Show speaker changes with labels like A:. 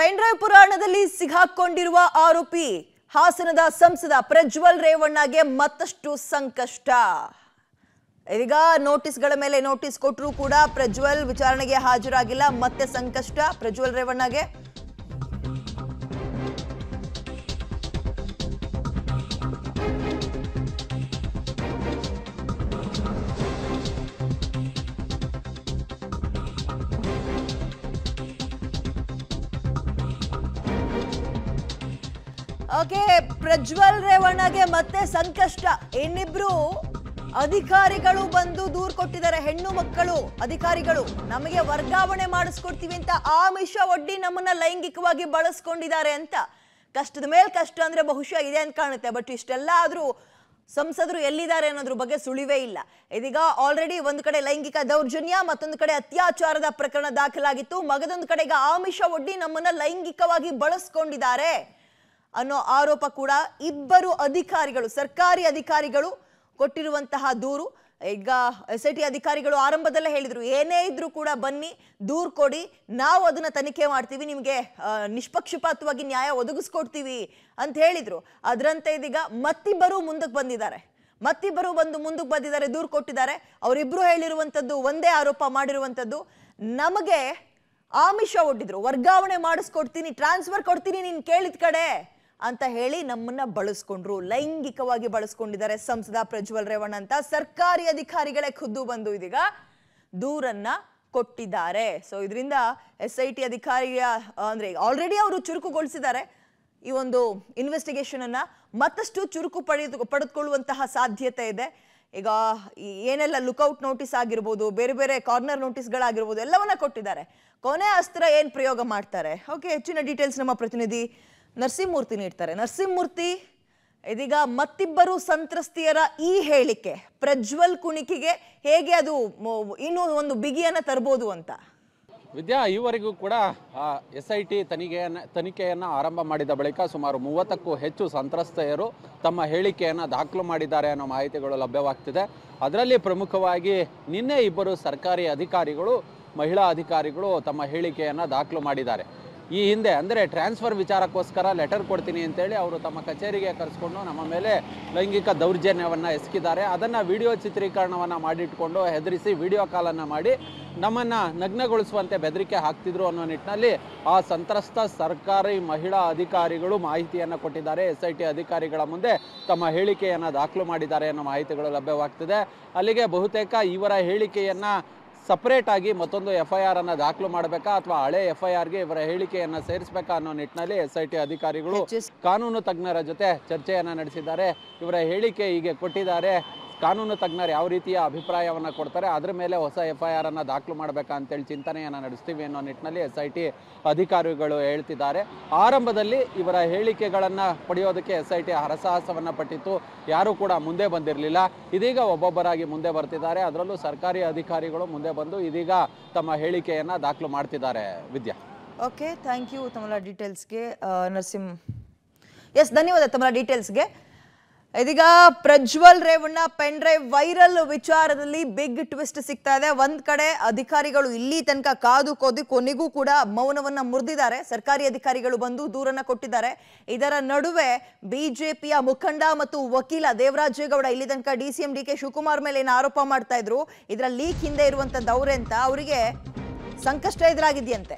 A: pen drive ಪುರಾಣದಲ್ಲಿ ಸಿಗಾಕೊಂಡಿರುವ ಆರೋಪಿ ಹಾಸನದ ಸಂಸದ ಪ್ರಜ್ವಲ್ ರೇವಣ್ಣಗೆ ಮತ್ತಷ್ಟು ಸಂಕಷ್ಟ ಈಗ ನೋಟಿಸ್ಗಳ ಮೇಲೆ ನೋಟಿಸ್ ಕೊಟ್ಟರೂ ಕೂಡ ಪ್ರಜ್ವಲ್ ವಿಚಾರಣೆಗೆ ಹಾಜರಾಗಿಲ್ಲ ಮತ್ತೆ ಸಂಕಷ್ಟ ಪ್ರಜ್ವಲ್ ರೇವಣ್ಣಗೆ ಓಕೆ ಪ್ರಜ್ವಲ್ ರೇವಣ್ಣಗೆ ಮತ್ತೆ ಸಂಕಷ್ಟ ಇನ್ನಿಬ್ರು ಅಧಿಕಾರಿಗಳು ಬಂದು ದೂರು ಕೊಟ್ಟಿದ್ದಾರೆ ಹೆಣ್ಣು ಮಕ್ಕಳು ಅಧಿಕಾರಿಗಳು ನಮಗೆ ವರ್ಗಾವಣೆ ಮಾಡಿಸ್ಕೊಡ್ತೀವಿ ಅಂತ ಆಮಿಷ ಒಡ್ಡಿ ನಮ್ಮನ್ನ ಲೈಂಗಿಕವಾಗಿ ಬಳಸ್ಕೊಂಡಿದ್ದಾರೆ ಅಂತ ಕಷ್ಟದ ಮೇಲೆ ಕಷ್ಟ ಅಂದ್ರೆ ಬಹುಶಃ ಇದೆ ಅಂತ ಕಾಣುತ್ತೆ ಬಟ್ ಇಷ್ಟೆಲ್ಲ ಆದ್ರೂ ಸಂಸದರು ಎಲ್ಲಿದ್ದಾರೆ ಅನ್ನೋದ್ರ ಬಗ್ಗೆ ಸುಳಿವೇ ಇಲ್ಲ ಇದೀಗ ಆಲ್ರೆಡಿ ಒಂದು ಕಡೆ ಲೈಂಗಿಕ ದೌರ್ಜನ್ಯ ಮತ್ತೊಂದು ಕಡೆ ಅತ್ಯಾಚಾರದ ಪ್ರಕರಣ ದಾಖಲಾಗಿತ್ತು ಮಗದೊಂದು ಕಡೆಗೆ ಆಮಿಷ ಒಡ್ಡಿ ನಮ್ಮನ್ನ ಲೈಂಗಿಕವಾಗಿ ಬಳಸ್ಕೊಂಡಿದ್ದಾರೆ ಅನ್ನೋ ಆರೋಪ ಕೂಡ ಇಬ್ಬರು ಅಧಿಕಾರಿಗಳು ಸರ್ಕಾರಿ ಅಧಿಕಾರಿಗಳು ಕೊಟ್ಟಿರುವಂತಹ ದೂರು ಈಗ ಎಸ್ ಐ ಟಿ ಅಧಿಕಾರಿಗಳು ಆರಂಭದಲ್ಲೇ ಹೇಳಿದರು ಏನೇ ಇದ್ರೂ ಕೂಡ ಬನ್ನಿ ದೂರು ಕೊಡಿ ನಾವು ಅದನ್ನು ತನಿಖೆ ಮಾಡ್ತೀವಿ ನಿಮಗೆ ನಿಷ್ಪಕ್ಷಪಾತವಾಗಿ ನ್ಯಾಯ ಒದಗಿಸ್ಕೊಡ್ತೀವಿ ಅಂತ ಹೇಳಿದರು ಅದರಂತೆ ಇದೀಗ ಮತ್ತಿಬ್ಬರು ಮುಂದಕ್ಕೆ ಬಂದಿದ್ದಾರೆ ಮತ್ತಿಬ್ಬರು ಬಂದು ಮುಂದಕ್ಕೆ ಬಂದಿದ್ದಾರೆ ದೂರು ಕೊಟ್ಟಿದ್ದಾರೆ ಅವರಿಬ್ಬರು ಹೇಳಿರುವಂಥದ್ದು ಒಂದೇ ಆರೋಪ ಮಾಡಿರುವಂಥದ್ದು ನಮಗೆ ಆಮಿಷ ಒಡ್ಡಿದ್ರು ವರ್ಗಾವಣೆ ಮಾಡಿಸ್ಕೊಡ್ತೀನಿ ಟ್ರಾನ್ಸ್ಫರ್ ಕೊಡ್ತೀನಿ ನೀನು ಕೇಳಿದ ಕಡೆ ಅಂತ ಹೇಳಿ ನಮ್ಮನ್ನ ಬಳಸ್ಕೊಂಡ್ರು ಲೈಂಗಿಕವಾಗಿ ಬಳಸ್ಕೊಂಡಿದ್ದಾರೆ ಸಂಸದ ಪ್ರಜ್ವಲ್ ರೇವಣ್ಣ ಅಂತ ಸರ್ಕಾರಿ ಅಧಿಕಾರಿಗಳೇ ಖುದ್ದು ಬಂದು ಇದೀಗ ದೂರನ್ನ ಕೊಟ್ಟಿದ್ದಾರೆ ಸೊ ಇದರಿಂದ ಎಸ್ ಐ ಟಿ ಅಧಿಕಾರಿಯ ಅಂದ್ರೆ ಆಲ್ರೆಡಿ ಅವರು ಚುರುಕುಗೊಳಿಸಿದ್ದಾರೆ ಈ ಒಂದು ಇನ್ವೆಸ್ಟಿಗೇಷನ್ ಅನ್ನ ಮತ್ತಷ್ಟು ಚುರುಕು ಪಡೆದು ಪಡೆದುಕೊಳ್ಳುವಂತಹ ಸಾಧ್ಯತೆ ಇದೆ ಈಗ ಏನೆಲ್ಲ ಲುಕ್ಔಟ್ ನೋಟಿಸ್ ಆಗಿರ್ಬೋದು ಬೇರೆ ಬೇರೆ ಕಾರ್ನರ್ ನೋಟಿಸ್ಗಳಾಗಿರ್ಬೋದು ಎಲ್ಲವನ್ನ ಕೊಟ್ಟಿದ್ದಾರೆ ಕೊನೆ ಅಸ್ತ್ರ ಏನು ಪ್ರಯೋಗ ಮಾಡ್ತಾರೆ ಓಕೆ ಹೆಚ್ಚಿನ ಡೀಟೇಲ್ಸ್ ನಮ್ಮ ಪ್ರತಿನಿಧಿ ನರಸಿಂಹಮೂರ್ತಿ ನೀಡ್ತಾರೆ ನರಸಿಂಹಮೂರ್ತಿ ಇದೀಗ ಮತ್ತಿಬ್ಬರು ಸಂತ್ರಸ್ತಿಯರ ಈ ಹೇಳಿಕೆ ಪ್ರಜ್ವಲ್ ಕುಣಿಕಿಗೆ ಹೇಗೆ ಅದು ಇನ್ನೂ ಒಂದು ಬಿಗಿಯನ್ನು ತರಬಹುದು ಅಂತ
B: ವಿದ್ಯಾ ಈವರೆಗೂ ಕೂಡ ಎಸ್ ಐ ಟಿ ತನಿಖೆಯನ್ನು ತನಿಖೆಯನ್ನು ಆರಂಭ ಮಾಡಿದ ಬಳಿಕ ಸುಮಾರು ಮೂವತ್ತಕ್ಕೂ ಹೆಚ್ಚು ಸಂತ್ರಸ್ತೆಯರು ತಮ್ಮ ಹೇಳಿಕೆಯನ್ನು ದಾಖಲು ಮಾಡಿದ್ದಾರೆ ಅನ್ನೋ ಮಾಹಿತಿಗಳು ಲಭ್ಯವಾಗ್ತಿದೆ ಅದರಲ್ಲಿ ಪ್ರಮುಖವಾಗಿ ನಿನ್ನೆ ಇಬ್ಬರು ಸರ್ಕಾರಿ ಅಧಿಕಾರಿಗಳು ಮಹಿಳಾ ಅಧಿಕಾರಿಗಳು ತಮ್ಮ ಹೇಳಿಕೆಯನ್ನು ದಾಖಲು ಮಾಡಿದ್ದಾರೆ ಈ ಹಿಂದೆ ಅಂದರೆ ಟ್ರಾನ್ಸ್ಫರ್ ವಿಚಾರಕ್ಕೋಸ್ಕರ ಲೆಟರ್ ಕೊಡ್ತೀನಿ ಅಂತೇಳಿ ಅವರು ತಮ್ಮ ಕಚೇರಿಗೆ ಕರೆಸ್ಕೊಂಡು ನಮ್ಮ ಮೇಲೆ ಲೈಂಗಿಕ ದೌರ್ಜನ್ಯವನ್ನು ಎಸಗಿದ್ದಾರೆ ಅದನ್ನು ವಿಡಿಯೋ ಚಿತ್ರೀಕರಣವನ್ನು ಮಾಡಿಟ್ಕೊಂಡು ಹೆದರಿಸಿ ವಿಡಿಯೋ ಕಾಲನ್ನು ಮಾಡಿ ನಮ್ಮನ್ನು ನಗ್ನಗೊಳಿಸುವಂತೆ ಬೆದರಿಕೆ ಹಾಕ್ತಿದ್ರು ಅನ್ನೋ ನಿಟ್ಟಿನಲ್ಲಿ ಆ ಸಂತ್ರಸ್ತ ಸರ್ಕಾರಿ ಮಹಿಳಾ ಅಧಿಕಾರಿಗಳು ಮಾಹಿತಿಯನ್ನು ಕೊಟ್ಟಿದ್ದಾರೆ ಎಸ್ ಐ ಟಿ ಅಧಿಕಾರಿಗಳ ಮುಂದೆ ತಮ್ಮ ಹೇಳಿಕೆಯನ್ನು ದಾಖಲು ಮಾಡಿದ್ದಾರೆ ಅನ್ನೋ ಮಾಹಿತಿಗಳು ಲಭ್ಯವಾಗ್ತಿದೆ ಅಲ್ಲಿಗೆ ಬಹುತೇಕ ಇವರ ಹೇಳಿಕೆಯನ್ನು ಆಗಿ ಮತ್ತೊಂದು ಎಫ್ ಐ ಆರ್ ಅನ್ನು ದಾಖಲು ಮಾಡಬೇಕಾ ಅಥವಾ ಹಳೆ ಎಫ್ ಐ ಆರ್ಗೆ ಇವರ ಹೇಳಿಕೆಯನ್ನು ಸೇರಿಸಬೇಕಾ ಅನ್ನೋ ನಿಟ್ಟಿನಲ್ಲಿ ಎಸ್ ಐ ಟಿ ಅಧಿಕಾರಿಗಳು ಕಾನೂನು ತಜ್ಞರ ಜೊತೆ ಚರ್ಚೆಯನ್ನ ನಡೆಸಿದ್ದಾರೆ ಇವರ ಹೇಳಿಕೆ ಹೀಗೆ ಕೊಟ್ಟಿದ್ದಾರೆ ಕಾನೂನು ತಜ್ಞರು ಯಾವ ರೀತಿಯ ಅಭಿಪ್ರಾಯವನ್ನು ಕೊಡ್ತಾರೆ ಅದರ ಮೇಲೆ ಹೊಸ ಎಫ್ ಐ ಆರನ್ನು ದಾಖಲು ಮಾಡಬೇಕಾ ಹೇಳಿ ಚಿಂತನೆಯನ್ನು ನಡೆಸ್ತೀವಿ ಅನ್ನೋ ನಿಟ್ಟಿನಲ್ಲಿ ಎಸ್ ಐ ಟಿ ಅಧಿಕಾರಿಗಳು ಹೇಳ್ತಿದ್ದಾರೆ ಆರಂಭದಲ್ಲಿ ಇವರ ಹೇಳಿಕೆಗಳನ್ನು ಪಡೆಯೋದಕ್ಕೆ ಎಸ್ ಐ ಟಿ ಹರಸಾಹಸವನ್ನು ಪಟ್ಟಿತ್ತು ಯಾರೂ ಕೂಡ ಮುಂದೆ ಬಂದಿರಲಿಲ್ಲ ಇದೀಗ ಒಬ್ಬೊಬ್ಬರಾಗಿ ಮುಂದೆ ಬರ್ತಿದ್ದಾರೆ ಅದರಲ್ಲೂ ಸರ್ಕಾರಿ ಅಧಿಕಾರಿಗಳು ಮುಂದೆ ಬಂದು ಇದೀಗ ತಮ್ಮ ಹೇಳಿಕೆಯನ್ನು ದಾಖಲು ಮಾಡ್ತಿದ್ದಾರೆ ವಿದ್ಯಾ
A: ಓಕೆ ಥ್ಯಾಂಕ್ ಯು ತಮ್ಮ ಡೀಟೇಲ್ಸ್ಗೆ ನರಸಿಂಹ ಎಸ್ ಧನ್ಯವಾದ ತಮ್ಮ ಡೀಟೇಲ್ಸ್ಗೆ ಇದೀಗ Prajwal Revanna pen drive viral ವಿಚಾರದಲ್ಲಿ ಬಿಗ್ ಟ್ವಿಸ್ಟ್ ಸಿಗ್ತಾ ಇದೆ ಒಂದ್ ಕಡೆ ಅಧಿಕಾರಿಗಳು ಇಲ್ಲಿ ತನಕ ಕಾದು ಕೋದಿ ಕೊನೆಗೂ ಕೂಡ ಮೌನವನ್ನ ಮುರಿದಿದ್ದಾರೆ ಸರ್ಕಾರಿ ಅಧಿಕಾರಿಗಳು ಬಂದು ದೂರನ್ನ ಕೊಟ್ಟಿದ್ದಾರೆ ಇದರ ನಡುವೆ ಬಿಜೆಪಿಯ ಮುಖಂಡ ಮತ್ತು ವಕೀಲ ದೇವರಾಜೇಗೌಡ ಇಲ್ಲಿ ತನಕ D C M D K Shivakumar ಮೇಲೆ ಏನು ಆರೋಪ ಮಾಡ್ತಾ ಇದ್ರು ಇದರ ಲೀಕ್ ಹಿಂದೆ ದೌರೆ ಅಂತ ಅವರಿಗೆ ಸಂಕಷ್ಟ ಎದುರಾಗಿದೆಯಂತೆ